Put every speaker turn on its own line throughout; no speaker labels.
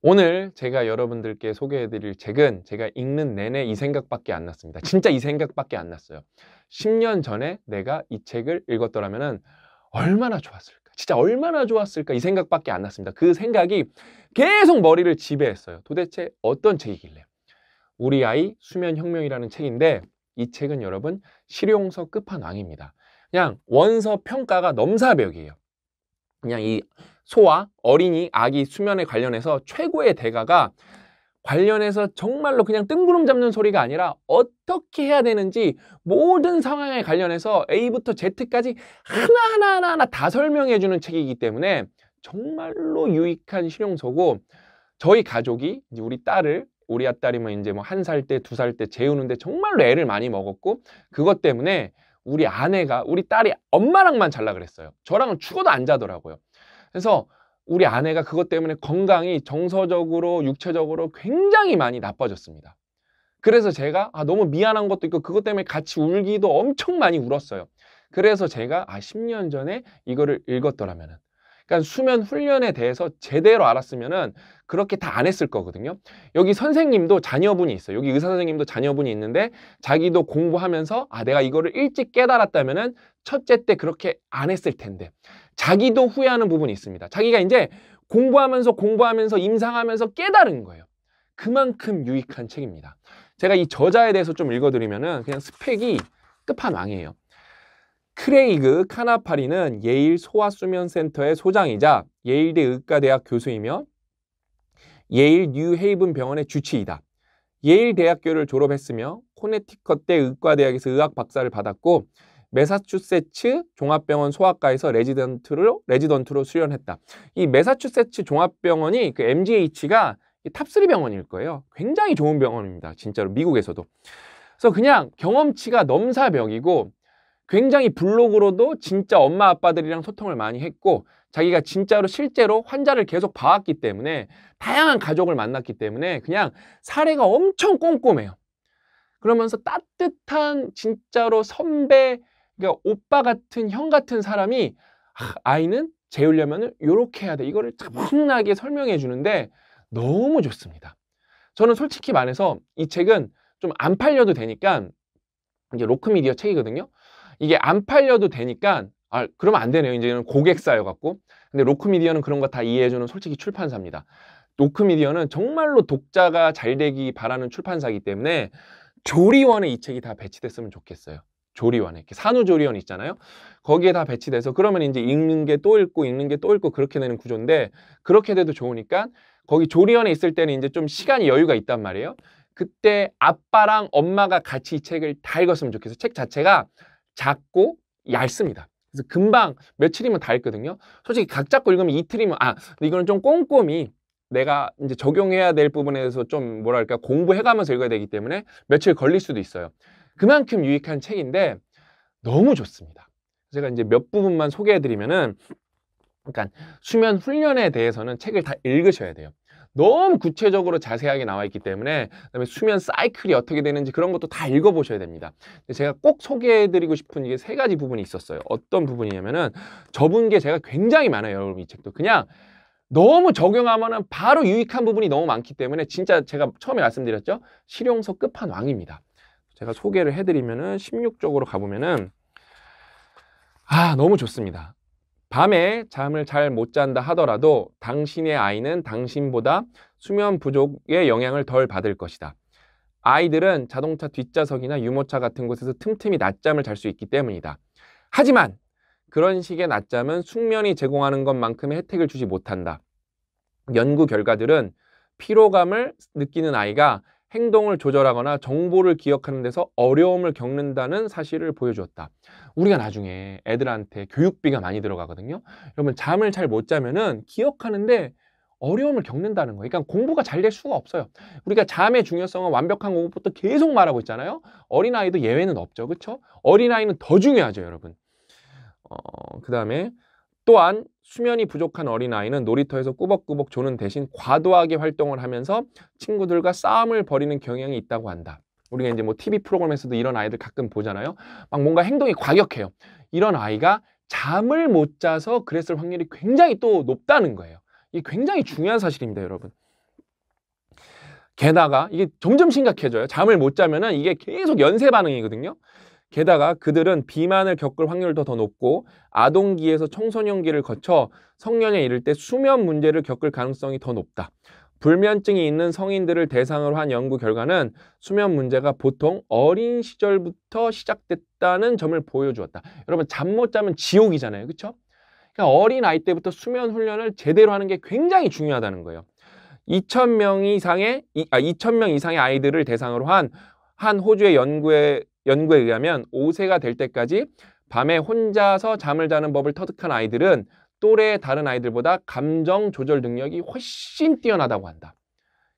오늘 제가 여러분들께 소개해드릴 책은 제가 읽는 내내 이 생각밖에 안 났습니다. 진짜 이 생각밖에 안 났어요. 10년 전에 내가 이 책을 읽었더라면 얼마나 좋았을까? 진짜 얼마나 좋았을까? 이 생각밖에 안 났습니다. 그 생각이 계속 머리를 지배했어요. 도대체 어떤 책이길래? 우리 아이 수면혁명이라는 책인데 이 책은 여러분 실용서 끝판왕입니다. 그냥 원서 평가가 넘사벽이에요. 그냥 이 소아 어린이, 아기 수면에 관련해서 최고의 대가가 관련해서 정말로 그냥 뜬구름 잡는 소리가 아니라 어떻게 해야 되는지 모든 상황에 관련해서 A부터 Z까지 하나하나 하나하나 다 설명해 주는 책이기 때문에 정말로 유익한 실용서고 저희 가족이 우리 딸을 우리 딸이면 뭐 이제 뭐 한 살 때, 두 살 때 재우는데 정말로 애를 많이 먹었고 그것 때문에 우리 아내가 우리 딸이 엄마랑만 잘라 그랬어요. 저랑은 죽어도 안 자더라고요. 그래서 우리 아내가 그것 때문에 건강이 정서적으로, 육체적으로 굉장히 많이 나빠졌습니다. 그래서 제가 아, 너무 미안한 것도 있고 그것 때문에 같이 울기도 엄청 많이 울었어요. 그래서 제가 아, 10년 전에 이거를 읽었더라면 그러니까 수면 훈련에 대해서 제대로 알았으면 그렇게 다 안 했을 거거든요. 여기 선생님도 자녀분이 있어요. 여기 의사 선생님도 자녀분이 있는데 자기도 공부하면서 아 내가 이거를 일찍 깨달았다면 첫째 때 그렇게 안 했을 텐데 자기도 후회하는 부분이 있습니다. 자기가 이제 공부하면서 공부하면서 임상하면서 깨달은 거예요. 그만큼 유익한 책입니다. 제가 이 저자에 대해서 좀 읽어드리면은 그냥 스펙이 끝판왕이에요. 크레이그 카나파리는 예일 소아수면센터의 소장이자 예일대 의과대학 교수이며 예일 뉴헤이븐 병원의 주치의다. 예일 대학교를 졸업했으며 코네티컷대 의과대학에서 의학 박사를 받았고 메사추세츠 종합병원 소아과에서 레지던트로 레지던트로 수련했다. 이 메사추세츠 종합병원이 그 MGH가 탑3 병원일 거예요. 굉장히 좋은 병원입니다. 진짜로 미국에서도. 그래서 그냥 경험치가 넘사벽이고 굉장히 블로그로도 진짜 엄마 아빠들이랑 소통을 많이 했고 자기가 진짜로 실제로 환자를 계속 봐왔기 때문에 다양한 가족을 만났기 때문에 그냥 사례가 엄청 꼼꼼해요. 그러면서 따뜻한 진짜로 선배 그러니까 오빠 같은 형 같은 사람이 아, 아이는 재우려면 이렇게 해야 돼. 이거를 차분하게 설명해 주는데 너무 좋습니다. 저는 솔직히 말해서 이 책은 좀 안 팔려도 되니까 이제 로크미디어 책이거든요. 이게 안 팔려도 되니까 아, 그러면 안 되네요. 이제는 고객 사여갖고 근데 로크미디어는 그런 거 다 이해해주는 솔직히 출판사입니다. 로크미디어는 정말로 독자가 잘 되기 바라는 출판사이기 때문에 조리원에 이 책이 다 배치됐으면 좋겠어요. 조리원에 이렇게 산후조리원 있잖아요. 거기에 다 배치돼서 그러면 이제 읽는 게 또 읽고 읽는 게 또 읽고 그렇게 되는 구조인데 그렇게 돼도 좋으니까 거기 조리원에 있을 때는 이제 좀 시간이 여유가 있단 말이에요. 그때 아빠랑 엄마가 같이 이 책을 다 읽었으면 좋겠어요. 책 자체가 작고 얇습니다. 그래서 금방 며칠이면 다 읽거든요. 솔직히 각 잡고 읽으면 이틀이면 아 이거는 좀 꼼꼼히 내가 이제 적용해야 될 부분에 대해서 좀 뭐랄까 공부해가면서 읽어야 되기 때문에 며칠 걸릴 수도 있어요. 그만큼 유익한 책인데 너무 좋습니다. 제가 이제 몇 부분만 소개해드리면은 그러니까 수면 훈련에 대해서는 책을 다 읽으셔야 돼요. 너무 구체적으로 자세하게 나와 있기 때문에 그다음에 수면 사이클이 어떻게 되는지 그런 것도 다 읽어보셔야 됩니다. 제가 꼭 소개해드리고 싶은 이게 세 가지 부분이 있었어요. 어떤 부분이냐면은 접은 게 제가 굉장히 많아요. 여러분 이 책도 그냥 너무 적용하면은 바로 유익한 부분이 너무 많기 때문에 진짜 제가 처음에 말씀드렸죠 실용서 끝판왕입니다. 제가 소개를 해드리면은 16쪽으로 가보면은 아 너무 좋습니다. 밤에 잠을 잘 못 잔다 하더라도 당신의 아이는 당신보다 수면 부족의 영향을 덜 받을 것이다. 아이들은 자동차 뒷좌석이나 유모차 같은 곳에서 틈틈이 낮잠을 잘 수 있기 때문이다. 하지만 그런 식의 낮잠은 숙면이 제공하는 것만큼의 혜택을 주지 못한다. 연구 결과들은 피로감을 느끼는 아이가 행동을 조절하거나 정보를 기억하는 데서 어려움을 겪는다는 사실을 보여주었다. 우리가 나중에 애들한테 교육비가 많이 들어가거든요. 여러분 잠을 잘 못 자면은 기억하는데 어려움을 겪는다는 거예요. 그러니까 공부가 잘 될 수가 없어요. 우리가 잠의 중요성은 완벽한 공부부터 계속 말하고 있잖아요. 어린아이도 예외는 없죠. 그렇죠? 어린아이는 더 중요하죠, 여러분. 어, 그다음에 또한 수면이 부족한 어린아이는 놀이터에서 꾸벅꾸벅 조는 대신 과도하게 활동을 하면서 친구들과 싸움을 벌이는 경향이 있다고 한다. 우리가 이제 뭐 TV 프로그램에서도 이런 아이들 가끔 보잖아요. 막 뭔가 행동이 과격해요. 이런 아이가 잠을 못 자서 그랬을 확률이 굉장히 또 높다는 거예요. 이게 굉장히 중요한 사실입니다, 여러분. 게다가 이게 점점 심각해져요. 잠을 못 자면은 이게 계속 연쇄 반응이거든요. 게다가 그들은 비만을 겪을 확률도 더 높고 아동기에서 청소년기를 거쳐 성년에 이를 때 수면 문제를 겪을 가능성이 더 높다. 불면증이 있는 성인들을 대상으로 한 연구 결과는 수면 문제가 보통 어린 시절부터 시작됐다는 점을 보여주었다. 여러분 잠 못 자면 지옥이잖아요. 그렇죠? 그러니까 어린 아이 때부터 수면 훈련을 제대로 하는 게 굉장히 중요하다는 거예요. 2,000명 이상의 아, 명 이상의 아이들을 대상으로 한 한 호주의 연구에 연구에 의하면 5세가 될 때까지 밤에 혼자서 잠을 자는 법을 터득한 아이들은 또래 다른 아이들보다 감정 조절 능력이 훨씬 뛰어나다고 한다.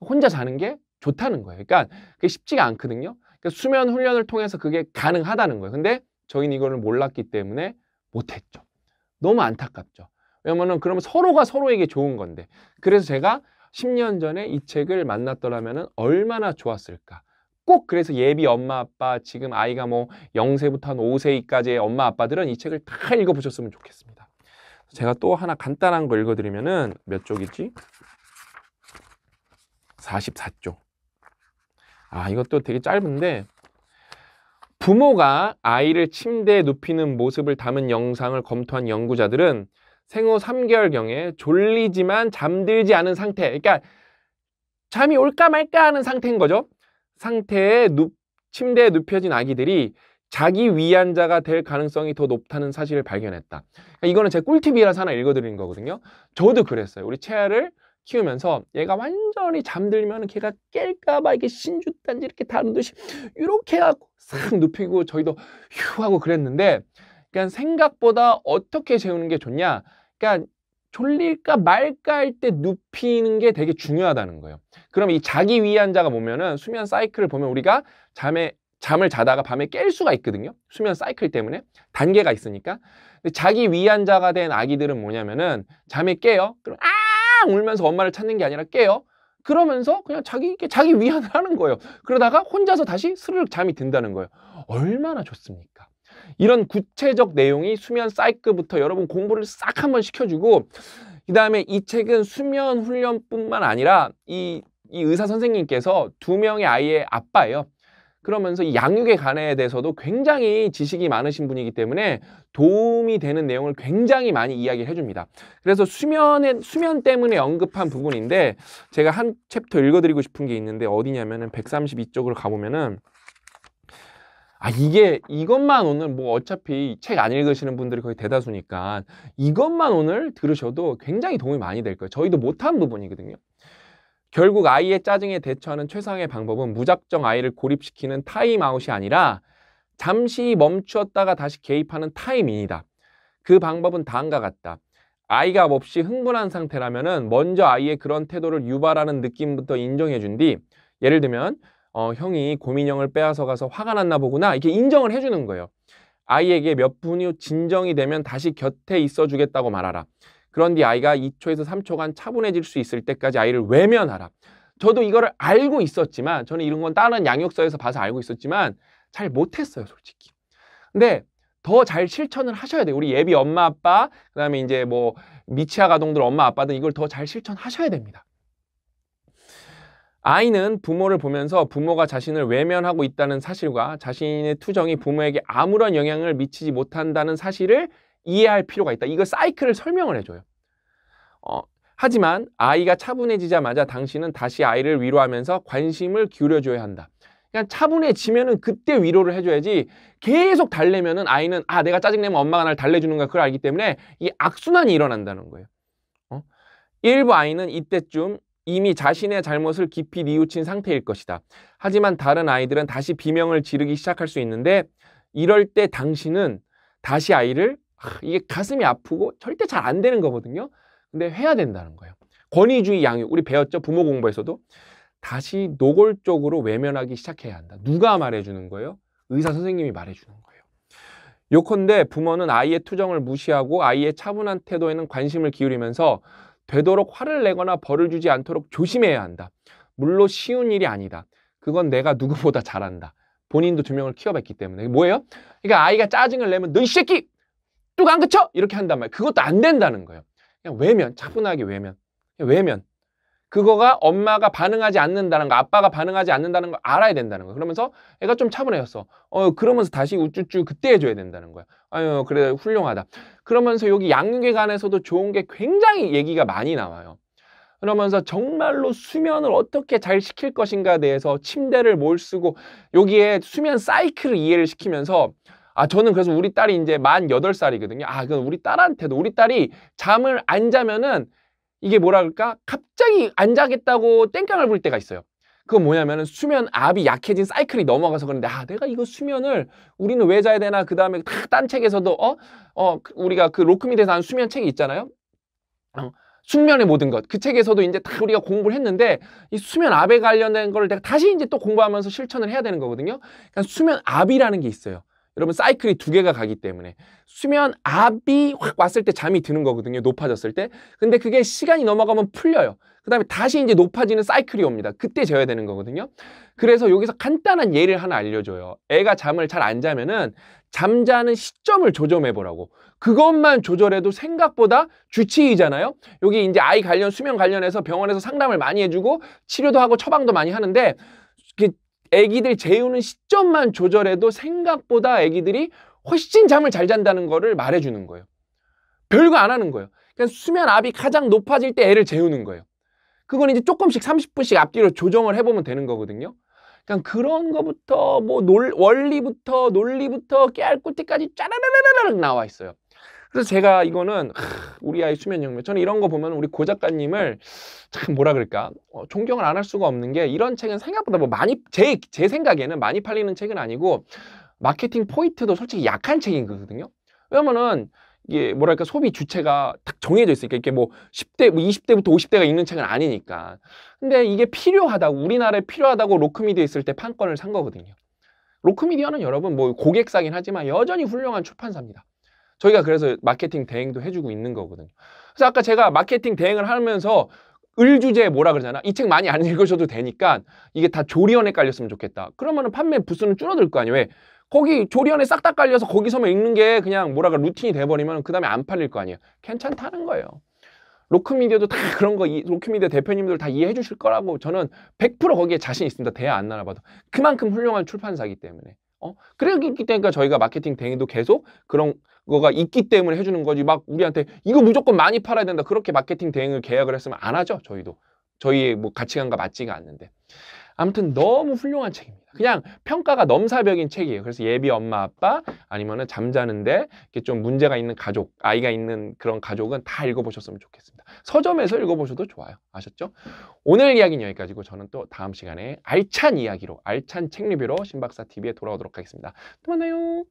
혼자 자는 게 좋다는 거예요. 그러니까 그게 쉽지가 않거든요. 그러니까 수면 훈련을 통해서 그게 가능하다는 거예요. 근데 저희는 이거를 몰랐기 때문에 못했죠. 너무 안타깝죠. 왜냐면은 그러면 서로가 서로에게 좋은 건데. 그래서 제가 10년 전에 이 책을 만났더라면 얼마나 좋았을까. 꼭 그래서 예비 엄마 아빠 지금 아이가 뭐 0세부터 한 5세까지의 엄마 아빠들은 이 책을 다 읽어보셨으면 좋겠습니다. 제가 또 하나 간단한 거 읽어드리면은 몇 쪽이지? 44쪽. 아 이것도 되게 짧은데 부모가 아이를 침대에 눕히는 모습을 담은 영상을 검토한 연구자들은 생후 3개월경에 졸리지만 잠들지 않은 상태, 그러니까 잠이 올까 말까 하는 상태인 거죠. 상태에 눕, 침대에 눕혀진 아기들이 자기 위안자가 될 가능성이 더 높다는 사실을 발견했다. 그러니까 이거는 제 꿀팁이라서 하나 읽어드리는 거거든요. 저도 그랬어요. 우리 채아를 키우면서 얘가 완전히 잠들면 걔가 깰까봐 이게 신주단지 이렇게 다루듯이 이렇게 하고 싹 눕히고 저희도 휴 하고 그랬는데 그러니까 생각보다 어떻게 재우는 게 좋냐 그러니까 졸릴까 말까 할 때 눕히는 게 되게 중요하다는 거예요. 그럼 이 자기 위안자가 보면은 수면 사이클을 보면 우리가 잠에 잠을 자다가 밤에 깰 수가 있거든요. 수면 사이클 때문에 단계가 있으니까. 근데 자기 위안자가 된 아기들은 뭐냐면은 잠에 깨요. 그럼 아 울면서 엄마를 찾는 게 아니라 깨요. 그러면서 그냥 자기 자기 위안을 하는 거예요. 그러다가 혼자서 다시 스르륵 잠이 든다는 거예요. 얼마나 좋습니까? 이런 구체적 내용이 수면 사이클부터 여러분 공부를 싹 한번 시켜주고 그 다음에 이 책은 수면 훈련뿐만 아니라 이, 이 의사 선생님께서 두 명의 아이의 아빠예요. 그러면서 양육에 관해 대해서도 굉장히 지식이 많으신 분이기 때문에 도움이 되는 내용을 굉장히 많이 이야기를 해줍니다. 그래서 수면에, 수면 때문에 언급한 부분인데 제가 한 챕터 읽어드리고 싶은 게 있는데 어디냐면은 132쪽으로 가보면은 아 이게 이것만 오늘 뭐 어차피 책 안 읽으시는 분들이 거의 대다수니까 이것만 오늘 들으셔도 굉장히 도움이 많이 될 거예요. 저희도 못한 부분이거든요. 결국 아이의 짜증에 대처하는 최상의 방법은 무작정 아이를 고립시키는 타임아웃이 아니라 잠시 멈추었다가 다시 개입하는 타이밍이다. 그 방법은 다음과 같다. 아이가 몹시 흥분한 상태라면 먼저 아이의 그런 태도를 유발하는 느낌부터 인정해 준 뒤 예를 들면 어, 형이 고민형을 빼앗아 가서 화가 났나 보구나 이렇게 인정을 해주는 거예요. 아이에게 몇분후 진정이 되면 다시 곁에 있어주겠다고 말하라. 그런 뒤 아이가 2초에서 3초간 차분해질 수 있을 때까지 아이를 외면하라. 저도 이거를 알고 있었지만 저는 이런 건 다른 양육서에서 봐서 알고 있었지만 잘 못했어요 솔직히. 근데 더 잘 실천을 하셔야 돼요. 우리 예비 엄마 아빠 그다음에 이제 뭐 미취아 학동들 엄마 아빠들 이걸 더 잘 실천하셔야 됩니다. 아이는 부모를 보면서 부모가 자신을 외면하고 있다는 사실과 자신의 투정이 부모에게 아무런 영향을 미치지 못한다는 사실을 이해할 필요가 있다. 이걸 사이클을 설명을 해줘요. 어, 하지만 아이가 차분해지자마자 당신은 다시 아이를 위로하면서 관심을 기울여줘야 한다. 그냥 그러니까 차분해지면은 그때 위로를 해줘야지 계속 달래면은 아이는 아 내가 짜증내면 엄마가 날 달래주는 가 그걸 알기 때문에 이 악순환이 일어난다는 거예요. 어? 일부 아이는 이때쯤 이미 자신의 잘못을 깊이 뉘우친 상태일 것이다. 하지만 다른 아이들은 다시 비명을 지르기 시작할 수 있는데 이럴 때 당신은 다시 아이를 아, 이게 가슴이 아프고 절대 잘 안 되는 거거든요. 근데 해야 된다는 거예요. 권위주의 양육 우리 배웠죠 부모 공부에서도 다시 노골적으로 외면하기 시작해야 한다. 누가 말해주는 거예요? 의사 선생님이 말해주는 거예요. 요컨대 부모는 아이의 투정을 무시하고 아이의 차분한 태도에는 관심을 기울이면서 되도록 화를 내거나 벌을 주지 않도록 조심해야 한다. 물론 쉬운 일이 아니다. 그건 내가 누구보다 잘한다. 본인도 두 명을 키워봤기 때문에. 뭐예요? 그러니까 아이가 짜증을 내면 너 이 새끼! 뚝 안 그쳐! 이렇게 한단 말이에요. 그것도 안 된다는 거예요. 그냥 외면, 차분하게 외면. 외면. 그거가 엄마가 반응하지 않는다는 거, 아빠가 반응하지 않는다는 걸 알아야 된다는 거 그러면서 애가 좀 차분해졌어. 어, 그러면서 다시 우쭈쭈 그때 해줘야 된다는 거야. 아유, 그래, 훌륭하다. 그러면서 여기 양육에 관해서도 좋은 게 굉장히 얘기가 많이 나와요. 그러면서 정말로 수면을 어떻게 잘 시킬 것인가에 대해서 침대를 뭘 쓰고 여기에 수면 사이클을 이해를 시키면서 아 저는 그래서 우리 딸이 이제 만 여덟 살이거든요 아, 그럼 우리 딸한테도 우리 딸이 잠을 안 자면은 이게 뭐라 그럴까? 갑자기 안 자겠다고 땡깡을 부릴 때가 있어요. 그건 뭐냐면은 수면 압이 약해진 사이클이 넘어가서 그런데 아 내가 이거 수면을 우리는 왜 자야 되나 그 다음에 딴 책에서도 어어 어, 그 우리가 그 로크미 대사한 수면 책이 있잖아요. 어, 숙면의 모든 것. 그 책에서도 이제 다 우리가 공부를 했는데 이 수면 압에 관련된 걸 내가 다시 이제 또 공부하면서 실천을 해야 되는 거거든요. 그러니까 수면 압이라는 게 있어요. 여러분 사이클이 두 개가 가기 때문에 수면 압이 확 왔을 때 잠이 드는 거거든요. 높아졌을 때. 근데 그게 시간이 넘어가면 풀려요. 그 다음에 다시 이제 높아지는 사이클이 옵니다. 그때 재야 되는 거거든요. 그래서 여기서 간단한 예를 하나 알려줘요. 애가 잠을 잘 안 자면은 잠자는 시점을 조정해보라고. 그것만 조절해도 생각보다 주치의잖아요. 여기 이제 아이 관련 수면 관련해서 병원에서 상담을 많이 해주고 치료도 하고 처방도 많이 하는데 아기들 재우는 시점만 조절해도 생각보다 아기들이 훨씬 잠을 잘 잔다는 거를 말해주는 거예요. 별거 안 하는 거예요. 그냥 수면 압이 가장 높아질 때 애를 재우는 거예요. 그건 이제 조금씩 30분씩 앞뒤로 조정을 해보면 되는 거거든요. 그냥 그러니까 그런 거부터 뭐 논, 원리부터 논리부터 깨알 꿀팁까지 짜라라라라 나와 있어요. 그래서 제가 이거는 우리 아이 수면 영역 저는 이런 거 보면 우리 고 작가님을 참 뭐라 그럴까 어, 존경을 안 할 수가 없는 게 이런 책은 생각보다 뭐 많이 제 제 생각에는 많이 팔리는 책은 아니고 마케팅 포인트도 솔직히 약한 책인 거거든요. 왜냐면은 이게 뭐랄까 소비 주체가 딱 정해져 있으니까 이게 뭐 10대, 뭐 20대부터 50대가 읽는 책은 아니니까. 근데 이게 필요하다고 우리나라에 필요하다고 로크미디어 있을 때 판권을 산 거거든요. 로크미디어는 여러분 뭐 고객사긴 하지만 여전히 훌륭한 출판사입니다. 저희가 그래서 마케팅 대행도 해주고 있는 거거든요. 그래서 아까 제가 마케팅 대행을 하면서 을 주제에 뭐라 그러잖아. 이 책 많이 안 읽으셔도 되니까 이게 다 조리원에 깔렸으면 좋겠다. 그러면 판매 부수는 줄어들 거 아니에요. 왜? 거기 조리원에 싹 다 깔려서 거기서만 읽는 게 그냥 뭐라 그래 루틴이 돼버리면 그 다음에 안 팔릴 거 아니에요. 괜찮다는 거예요. 로크미디어도 다 그런 거, 로크미디어 대표님들 다 이해해 주실 거라고 저는 100% 거기에 자신 있습니다. 대안 나눠봐도. 그만큼 훌륭한 출판사기 때문에. 어? 그랬기 때문에 저희가 마케팅 대행도 계속 그런 거가 있기 때문에 해주는 거지 막 우리한테 이거 무조건 많이 팔아야 된다 그렇게 마케팅 대행을 계약을 했으면 안 하죠 저희도 저희의 뭐 가치관과 맞지가 않는데 아무튼 너무 훌륭한 책입니다. 그냥 평가가 넘사벽인 책이에요. 그래서 예비 엄마 아빠 아니면은 잠자는데 이렇게 좀 문제가 있는 가족, 아이가 있는 그런 가족은 다 읽어보셨으면 좋겠습니다. 서점에서 읽어보셔도 좋아요. 아셨죠? 오늘 이야기는 여기까지고 저는 또 다음 시간에 알찬 이야기로 알찬 책 리뷰로 신박사 TV에 돌아오도록 하겠습니다. 또 만나요.